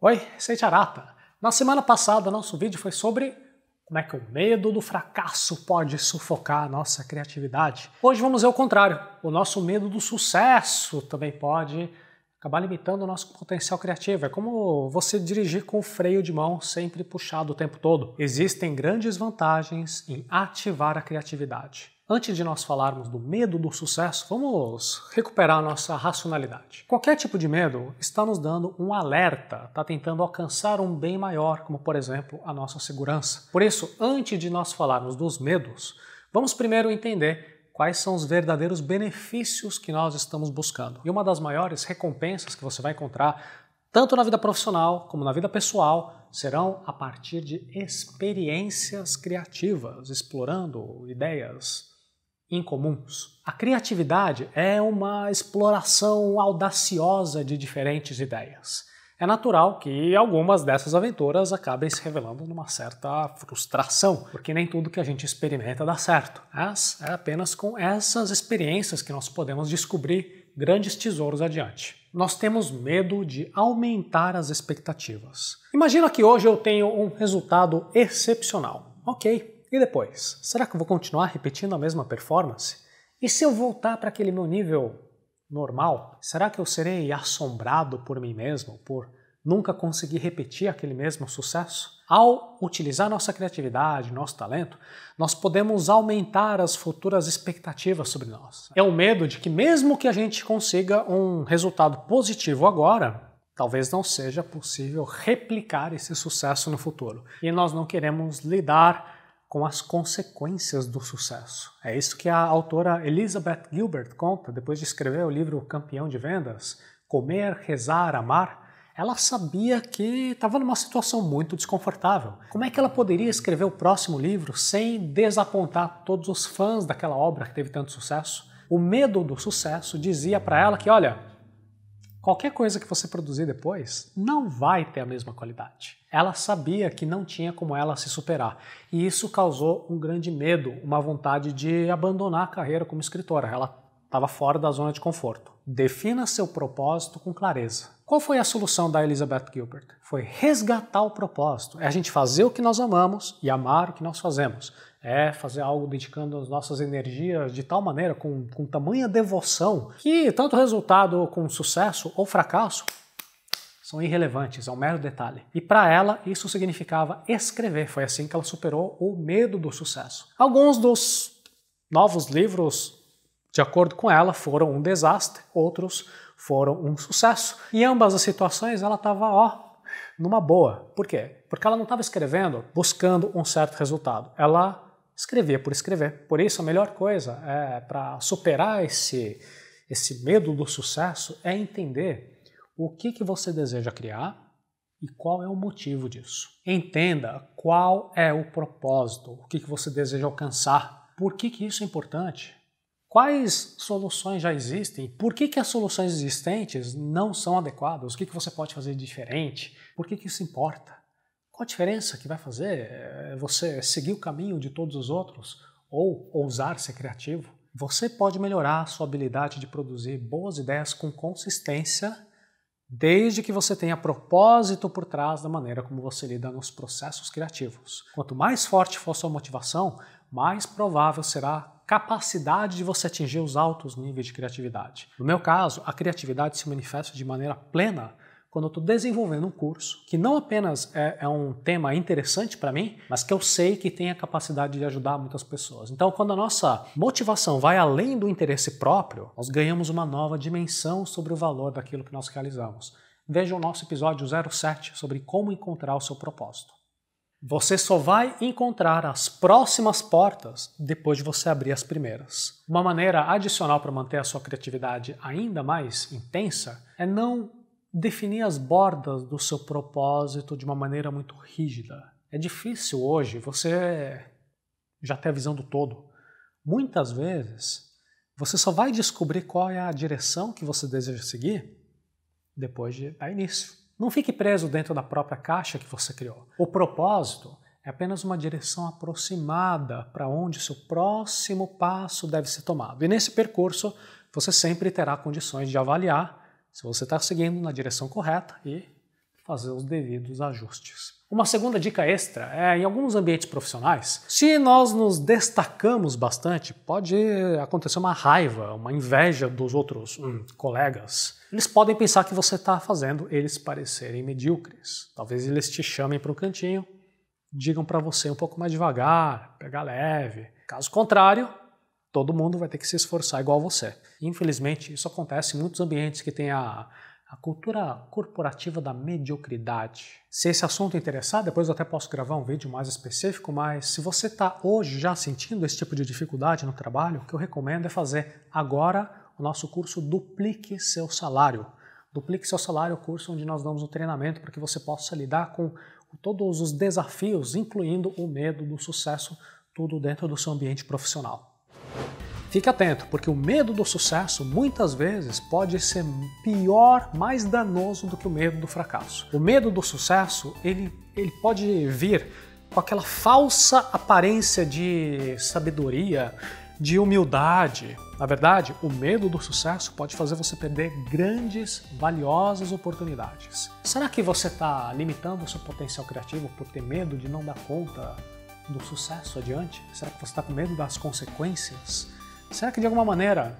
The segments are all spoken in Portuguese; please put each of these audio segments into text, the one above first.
Oi, sou é Arata. Na semana passada, nosso vídeo foi sobre como é que o medo do fracasso pode sufocar a nossa criatividade. Hoje vamos ver o contrário. O nosso medo do sucesso também pode acabar limitando o nosso potencial criativo. É como você dirigir com o freio de mão sempre puxado o tempo todo. Existem grandes vantagens em ativar a criatividade. Antes de nós falarmos do medo do sucesso, vamos recuperar nossa racionalidade. Qualquer tipo de medo está nos dando um alerta, está tentando alcançar um bem maior, como por exemplo a nossa segurança. Por isso, antes de nós falarmos dos medos, vamos primeiro entender quais são os verdadeiros benefícios que nós estamos buscando. E uma das maiores recompensas que você vai encontrar, tanto na vida profissional como na vida pessoal, serão a partir de experiências criativas, explorando ideias incomuns. A criatividade é uma exploração audaciosa de diferentes ideias. É natural que algumas dessas aventuras acabem se revelando numa certa frustração, porque nem tudo que a gente experimenta dá certo. Mas é apenas com essas experiências que nós podemos descobrir grandes tesouros adiante. Nós temos medo de aumentar as expectativas. Imagina que hoje eu tenho um resultado excepcional. Ok, e depois? Será que eu vou continuar repetindo a mesma performance? E se eu voltar para aquele meu nível normal, será que eu serei assombrado por mim mesmo, por nunca conseguir repetir aquele mesmo sucesso? Ao utilizar nossa criatividade, nosso talento, nós podemos aumentar as futuras expectativas sobre nós. É o medo de que, mesmo que a gente consiga um resultado positivo agora, talvez não seja possível replicar esse sucesso no futuro. E nós não queremos lidar com as consequências do sucesso. É isso que a autora Elizabeth Gilbert conta depois de escrever o livro Campeão de Vendas, Comer, Rezar, Amar. Ela sabia que estava numa situação muito desconfortável. Como é que ela poderia escrever o próximo livro sem desapontar todos os fãs daquela obra que teve tanto sucesso? O medo do sucesso dizia para ela que, olha, Qualquer coisa que você produzir depois não vai ter a mesma qualidade. Ela sabia que não tinha como ela se superar, e isso causou um grande medo, uma vontade de abandonar a carreira como escritora. Ela estava fora da zona de conforto. Defina seu propósito com clareza. Qual foi a solução da Elizabeth Gilbert? Foi resgatar o propósito. É a gente fazer o que nós amamos e amar o que nós fazemos. É fazer algo dedicando as nossas energias de tal maneira, com, com tamanha devoção, que tanto resultado com sucesso ou fracasso são irrelevantes, é um mero detalhe. E para ela, isso significava escrever. Foi assim que ela superou o medo do sucesso. Alguns dos novos livros de acordo com ela, foram um desastre, outros foram um sucesso. Em ambas as situações, ela estava, ó, numa boa. Por quê? Porque ela não estava escrevendo buscando um certo resultado. Ela escrevia por escrever. Por isso, a melhor coisa é para superar esse, esse medo do sucesso é entender o que, que você deseja criar e qual é o motivo disso. Entenda qual é o propósito, o que, que você deseja alcançar, por que, que isso é importante. Quais soluções já existem? Por que, que as soluções existentes não são adequadas? O que, que você pode fazer diferente? Por que, que isso importa? Qual a diferença que vai fazer eh, você seguir o caminho de todos os outros ou ousar ser criativo? Você pode melhorar a sua habilidade de produzir boas ideias com consistência, desde que você tenha propósito por trás da maneira como você lida nos processos criativos. Quanto mais forte for sua motivação, mais provável será capacidade de você atingir os altos níveis de criatividade. No meu caso, a criatividade se manifesta de maneira plena quando eu estou desenvolvendo um curso que não apenas é, é um tema interessante para mim, mas que eu sei que tem a capacidade de ajudar muitas pessoas. Então, quando a nossa motivação vai além do interesse próprio, nós ganhamos uma nova dimensão sobre o valor daquilo que nós realizamos. Veja o nosso episódio 07 sobre como encontrar o seu propósito. Você só vai encontrar as próximas portas depois de você abrir as primeiras. Uma maneira adicional para manter a sua criatividade ainda mais intensa é não definir as bordas do seu propósito de uma maneira muito rígida. É difícil hoje você já ter a visão do todo. Muitas vezes você só vai descobrir qual é a direção que você deseja seguir depois de dar início. Não fique preso dentro da própria caixa que você criou. O propósito é apenas uma direção aproximada para onde seu próximo passo deve ser tomado. E nesse percurso, você sempre terá condições de avaliar se você está seguindo na direção correta e fazer os devidos ajustes. Uma segunda dica extra é em alguns ambientes profissionais, se nós nos destacamos bastante, pode acontecer uma raiva, uma inveja dos outros hum, colegas. Eles podem pensar que você está fazendo eles parecerem medíocres. Talvez eles te chamem para o cantinho, digam para você um pouco mais devagar, pegar leve. Caso contrário, todo mundo vai ter que se esforçar igual você. Infelizmente, isso acontece em muitos ambientes que tem a a cultura corporativa da mediocridade. Se esse assunto interessar, depois eu até posso gravar um vídeo mais específico, mas se você está hoje já sentindo esse tipo de dificuldade no trabalho, o que eu recomendo é fazer agora o nosso curso Duplique Seu Salário. Duplique Seu Salário é o curso onde nós damos o treinamento para que você possa lidar com todos os desafios, incluindo o medo do sucesso, tudo dentro do seu ambiente profissional. Fique atento, porque o medo do sucesso muitas vezes pode ser pior, mais danoso do que o medo do fracasso. O medo do sucesso, ele, ele pode vir com aquela falsa aparência de sabedoria, de humildade. Na verdade, o medo do sucesso pode fazer você perder grandes, valiosas oportunidades. Será que você está limitando o seu potencial criativo por ter medo de não dar conta do sucesso adiante? Será que você está com medo das consequências? Será que de alguma maneira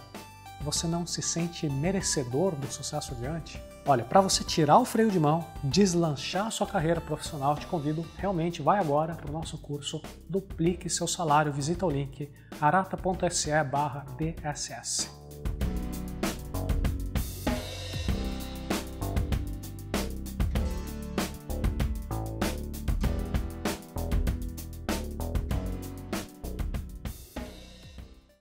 você não se sente merecedor do sucesso adiante? Olha, para você tirar o freio de mão, deslanchar a sua carreira profissional, te convido realmente, vai agora para o nosso curso Duplique Seu Salário. Visita o link arata.se barra